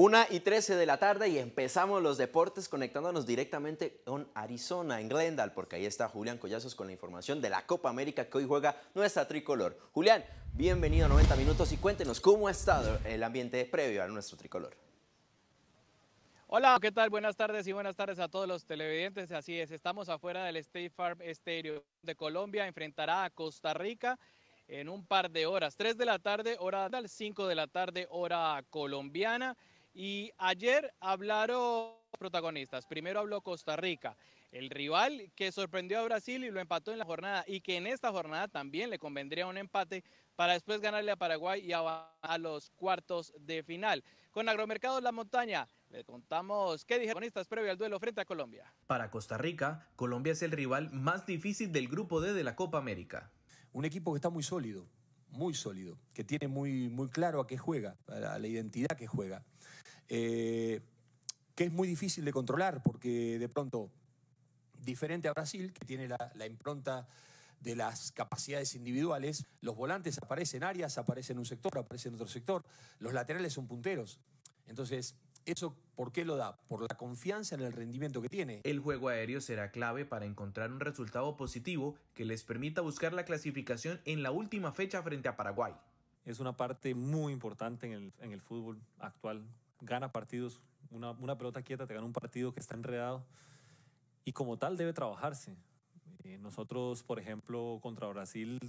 Una y 13 de la tarde y empezamos los deportes conectándonos directamente con Arizona, en Glendale, porque ahí está Julián Collazos con la información de la Copa América que hoy juega nuestra tricolor. Julián, bienvenido a 90 minutos y cuéntenos cómo ha estado el ambiente previo a nuestro tricolor. Hola, ¿qué tal? Buenas tardes y buenas tardes a todos los televidentes. Así es, estamos afuera del State Farm Stadium de Colombia, enfrentará a Costa Rica en un par de horas, 3 de la tarde hora 5 de la tarde hora colombiana. Y ayer hablaron protagonistas. Primero habló Costa Rica, el rival que sorprendió a Brasil y lo empató en la jornada y que en esta jornada también le convendría un empate para después ganarle a Paraguay y a, a los cuartos de final. Con Agromercados La Montaña. Le contamos qué dijeron previo al duelo frente a Colombia. Para Costa Rica, Colombia es el rival más difícil del grupo D de la Copa América. Un equipo que está muy sólido, muy sólido, que tiene muy, muy claro a qué juega, a la, identidad que juega, eh, que es muy difícil de controlar porque de pronto, diferente a Brasil, que tiene la, impronta de las capacidades individuales, los volantes aparecen áreas, aparecen en un sector, aparecen en otro sector, los laterales son punteros. Entonces, ¿Eso por qué lo da? Por la confianza en el rendimiento que tiene. El juego aéreo será clave para encontrar un resultado positivo que les permita buscar la clasificación en la última fecha frente a Paraguay. Es una parte muy importante en el, fútbol actual. Gana partidos, una, pelota quieta te gana un partido que está enredado y como tal debe trabajarse. Eh, nosotros, por ejemplo, contra Brasil,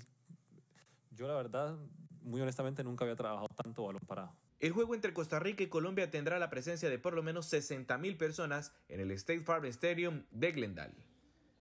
yo la verdad, muy honestamente, nunca había trabajado tanto balón parado el juego entre Costa Rica y Colombia tendrá la presencia de por lo menos 60.000 personas en el State Farm Stadium de Glendale.